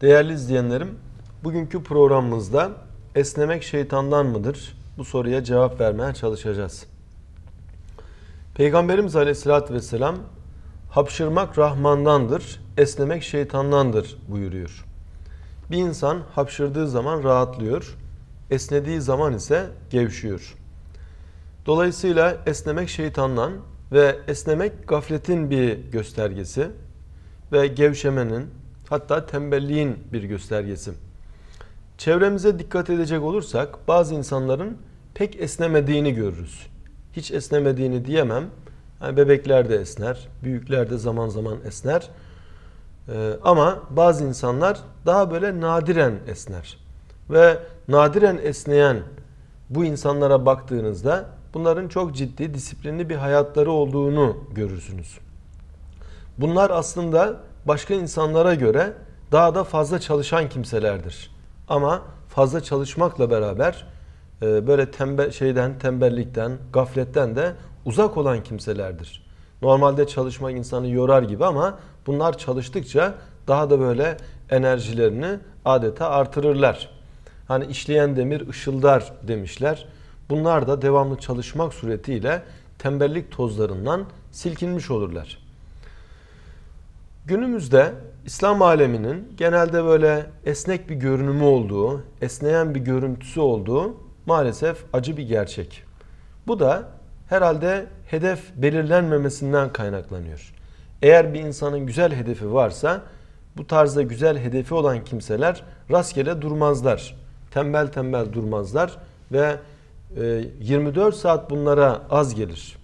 Değerli izleyenlerim, bugünkü programımızda esnemek şeytandan mıdır? Bu soruya cevap vermeye çalışacağız. Peygamberimiz Aleyhisselatü Vesselam hapşırmak Rahman'dandır, esnemek şeytandandır buyuruyor. Bir insan hapşırdığı zaman rahatlıyor, esnediği zaman ise gevşiyor. Dolayısıyla esnemek şeytandan ve esnemek gafletin bir göstergesi ve gevşemenin, hatta tembelliğin bir göstergesi. Çevremize dikkat edecek olursak bazı insanların pek esnemediğini görürüz. Hiç esnemediğini diyemem. Yani bebekler de esner, büyükler de zaman zaman esner. Ee, ama bazı insanlar daha böyle nadiren esner. Ve nadiren esneyen bu insanlara baktığınızda bunların çok ciddi disiplinli bir hayatları olduğunu görürsünüz. Bunlar aslında başka insanlara göre daha da fazla çalışan kimselerdir. Ama fazla çalışmakla beraber e, böyle tembe şeyden, tembellikten, gafletten de uzak olan kimselerdir. Normalde çalışmak insanı yorar gibi ama bunlar çalıştıkça daha da böyle enerjilerini adeta artırırlar. Hani işleyen demir ışıldar demişler. Bunlar da devamlı çalışmak suretiyle tembellik tozlarından silkinmiş olurlar. Günümüzde İslam aleminin genelde böyle esnek bir görünümü olduğu, esneyen bir görüntüsü olduğu maalesef acı bir gerçek. Bu da herhalde hedef belirlenmemesinden kaynaklanıyor. Eğer bir insanın güzel hedefi varsa bu tarzda güzel hedefi olan kimseler rastgele durmazlar. Tembel tembel durmazlar ve 24 e, saat bunlara az gelir.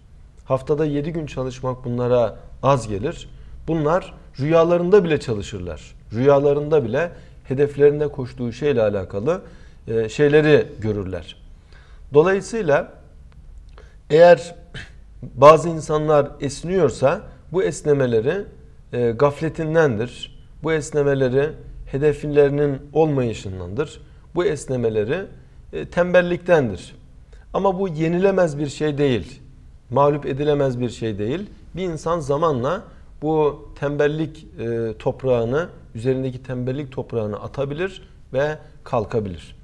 Haftada 7 gün çalışmak bunlara az gelir. Bunlar rüyalarında bile çalışırlar. Rüyalarında bile hedeflerinde koştuğu şeyle alakalı e, şeyleri görürler. Dolayısıyla eğer bazı insanlar esniyorsa bu esnemeleri e, gafletindendir. Bu esnemeleri hedeflerinin olmayışındandır. Bu esnemeleri e, tembelliktendir. Ama bu yenilemez bir şey değil. Mağlup edilemez bir şey değil. Bir insan zamanla bu tembellik e, toprağını, üzerindeki tembellik toprağını atabilir ve kalkabilir.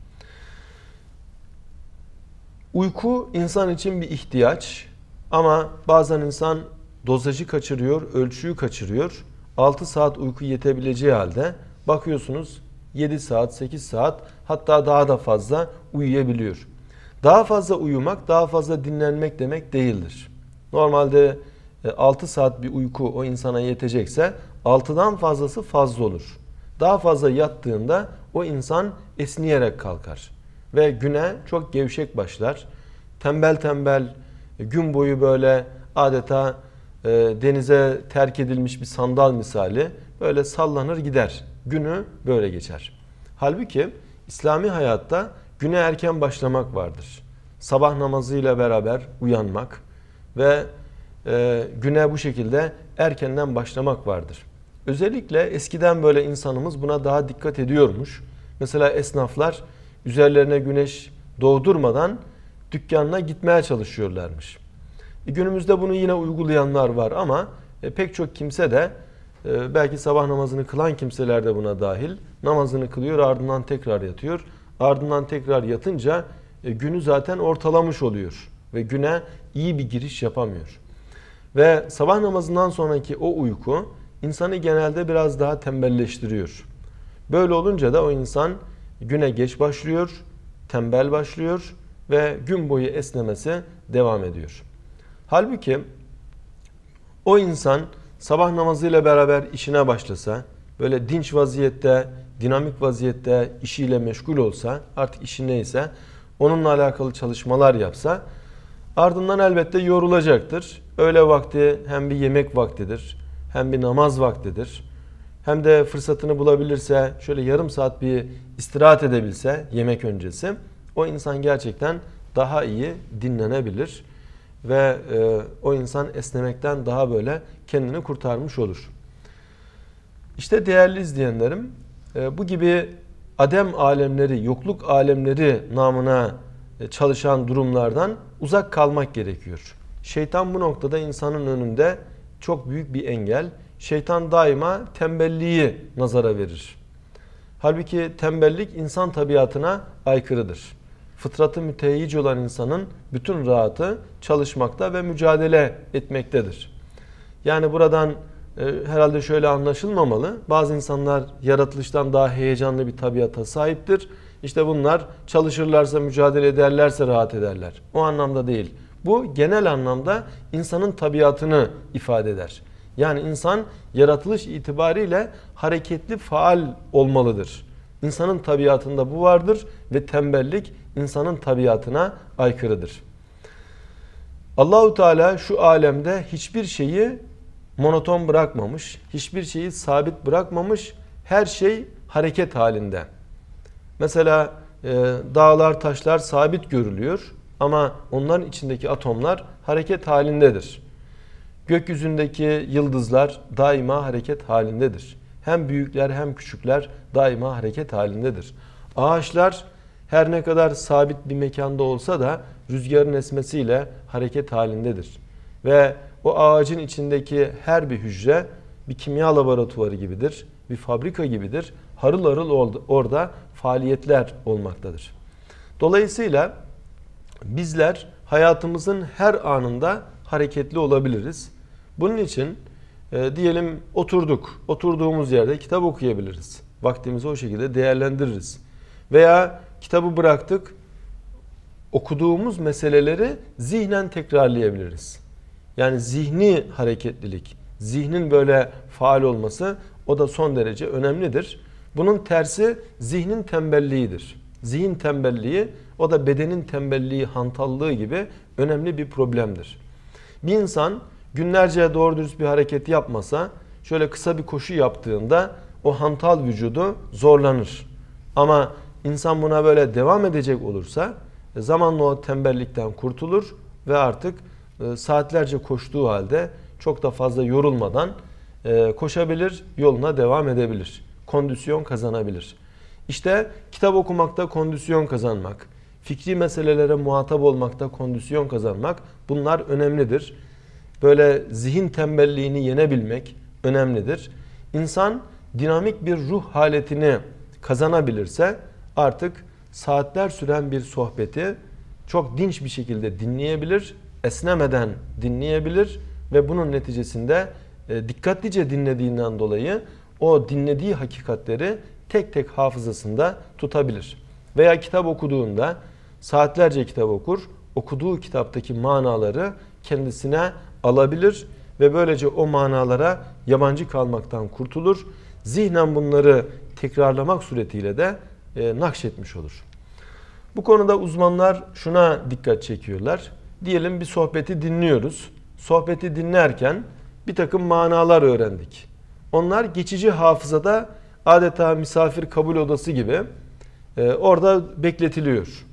Uyku insan için bir ihtiyaç ama bazen insan dozajı kaçırıyor, ölçüyü kaçırıyor. 6 saat uyku yetebileceği halde bakıyorsunuz 7 saat, 8 saat hatta daha da fazla uyuyabiliyor. Daha fazla uyumak, daha fazla dinlenmek demek değildir. Normalde 6 e, saat bir uyku o insana yetecekse 6'dan fazlası fazla olur. Daha fazla yattığında o insan esniyerek kalkar ve güne çok gevşek başlar. Tembel tembel e, gün boyu böyle adeta e, denize terk edilmiş bir sandal misali böyle sallanır gider. Günü böyle geçer. Halbuki İslami hayatta güne erken başlamak vardır. Sabah namazıyla beraber uyanmak ve e, güne bu şekilde erkenden başlamak vardır. Özellikle eskiden böyle insanımız buna daha dikkat ediyormuş. Mesela esnaflar üzerlerine güneş doğdurmadan dükkanına gitmeye çalışıyorlarmış. E, günümüzde bunu yine uygulayanlar var ama e, pek çok kimse de e, belki sabah namazını kılan kimseler de buna dahil namazını kılıyor ardından tekrar yatıyor. Ardından tekrar yatınca e, günü zaten ortalamış oluyor ve güne iyi bir giriş yapamıyor. Ve sabah namazından sonraki o uyku insanı genelde biraz daha tembelleştiriyor. Böyle olunca da o insan güne geç başlıyor, tembel başlıyor ve gün boyu esnemesi devam ediyor. Halbuki o insan sabah namazıyla beraber işine başlasa, böyle dinç vaziyette, dinamik vaziyette işiyle meşgul olsa, artık işi neyse onunla alakalı çalışmalar yapsa Ardından elbette yorulacaktır. Öğle vakti hem bir yemek vaktidir, hem bir namaz vaktidir. Hem de fırsatını bulabilirse, şöyle yarım saat bir istirahat edebilse yemek öncesi, o insan gerçekten daha iyi dinlenebilir ve e, o insan esnemekten daha böyle kendini kurtarmış olur. İşte değerli izleyenlerim, e, bu gibi adem alemleri, yokluk alemleri namına e, çalışan durumlardan uzak kalmak gerekiyor. Şeytan bu noktada insanın önünde çok büyük bir engel. Şeytan daima tembelliği nazara verir. Halbuki tembellik insan tabiatına aykırıdır. Fıtratı mütehyic olan insanın bütün rahatı çalışmakta ve mücadele etmektedir. Yani buradan e, herhalde şöyle anlaşılmamalı. Bazı insanlar yaratılıştan daha heyecanlı bir tabiata sahiptir işte bunlar çalışırlarsa, mücadele ederlerse rahat ederler. O anlamda değil. Bu genel anlamda insanın tabiatını ifade eder. Yani insan yaratılış itibariyle hareketli, faal olmalıdır. İnsanın tabiatında bu vardır ve tembellik insanın tabiatına aykırıdır. Allahu Teala şu alemde hiçbir şeyi monoton bırakmamış, hiçbir şeyi sabit bırakmamış, her şey hareket halinde. Mesela e, dağlar, taşlar sabit görülüyor ama onların içindeki atomlar hareket halindedir. Gökyüzündeki yıldızlar daima hareket halindedir. Hem büyükler hem küçükler daima hareket halindedir. Ağaçlar her ne kadar sabit bir mekanda olsa da rüzgarın esmesiyle hareket halindedir. Ve o ağacın içindeki her bir hücre bir kimya laboratuvarı gibidir, bir fabrika gibidir. Harıl harıl orada faaliyetler olmaktadır. Dolayısıyla bizler hayatımızın her anında hareketli olabiliriz. Bunun için e, diyelim oturduk. Oturduğumuz yerde kitap okuyabiliriz. Vaktimizi o şekilde değerlendiririz. Veya kitabı bıraktık. Okuduğumuz meseleleri zihnen tekrarlayabiliriz. Yani zihni hareketlilik, zihnin böyle faal olması o da son derece önemlidir. Bunun tersi zihnin tembelliğidir. Zihin tembelliği o da bedenin tembelliği, hantallığı gibi önemli bir problemdir. Bir insan günlerce doğru dürüst bir hareket yapmasa şöyle kısa bir koşu yaptığında o hantal vücudu zorlanır. Ama insan buna böyle devam edecek olursa e, zamanla o tembellikten kurtulur ve artık e, saatlerce koştuğu halde çok da fazla yorulmadan e, koşabilir, yoluna devam edebilir kondisyon kazanabilir. İşte kitap okumakta kondisyon kazanmak, fikri meselelere muhatap olmakta kondisyon kazanmak bunlar önemlidir. Böyle zihin tembelliğini yenebilmek önemlidir. İnsan dinamik bir ruh haletini kazanabilirse artık saatler süren bir sohbeti çok dinç bir şekilde dinleyebilir, esnemeden dinleyebilir ve bunun neticesinde e, dikkatlice dinlediğinden dolayı o dinlediği hakikatleri tek tek hafızasında tutabilir. Veya kitap okuduğunda saatlerce kitap okur, okuduğu kitaptaki manaları kendisine alabilir ve böylece o manalara yabancı kalmaktan kurtulur. Zihnen bunları tekrarlamak suretiyle de e, nakşetmiş olur. Bu konuda uzmanlar şuna dikkat çekiyorlar. Diyelim bir sohbeti dinliyoruz. Sohbeti dinlerken bir takım manalar öğrendik. Onlar geçici hafızada adeta misafir kabul odası gibi e, orada bekletiliyor.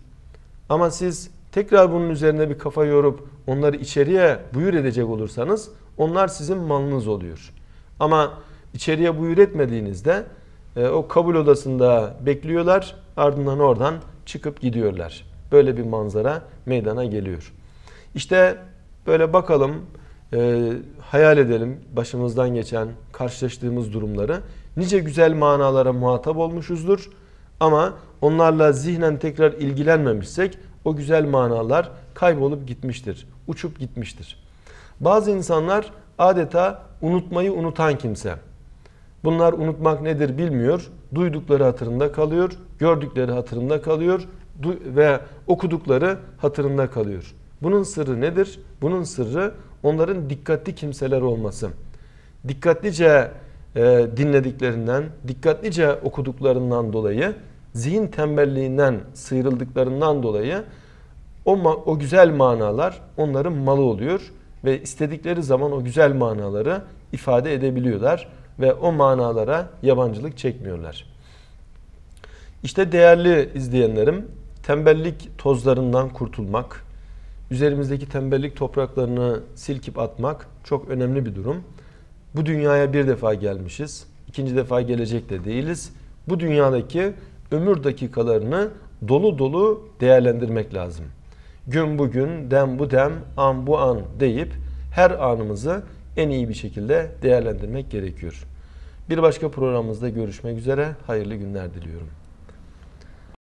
Ama siz tekrar bunun üzerine bir kafa yorup onları içeriye buyur edecek olursanız onlar sizin malınız oluyor. Ama içeriye buyur etmediğinizde e, o kabul odasında bekliyorlar ardından oradan çıkıp gidiyorlar. Böyle bir manzara meydana geliyor. İşte böyle bakalım e, hayal edelim başımızdan geçen karşılaştığımız durumları. Nice güzel manalara muhatap olmuşuzdur ama onlarla zihnen tekrar ilgilenmemişsek o güzel manalar kaybolup gitmiştir, uçup gitmiştir. Bazı insanlar adeta unutmayı unutan kimse. Bunlar unutmak nedir bilmiyor. Duydukları hatırında kalıyor, gördükleri hatırında kalıyor ve okudukları hatırında kalıyor. Bunun sırrı nedir? Bunun sırrı onların dikkatli kimseler olması. Dikkatlice e, dinlediklerinden, dikkatlice okuduklarından dolayı, zihin tembelliğinden sıyrıldıklarından dolayı o, o güzel manalar onların malı oluyor ve istedikleri zaman o güzel manaları ifade edebiliyorlar ve o manalara yabancılık çekmiyorlar. İşte değerli izleyenlerim, tembellik tozlarından kurtulmak, üzerimizdeki tembellik topraklarını silkip atmak çok önemli bir durum. Bu dünyaya bir defa gelmişiz. ikinci defa gelecek de değiliz. Bu dünyadaki ömür dakikalarını dolu dolu değerlendirmek lazım. Gün bugün, dem bu dem, an bu an deyip her anımızı en iyi bir şekilde değerlendirmek gerekiyor. Bir başka programımızda görüşmek üzere. Hayırlı günler diliyorum.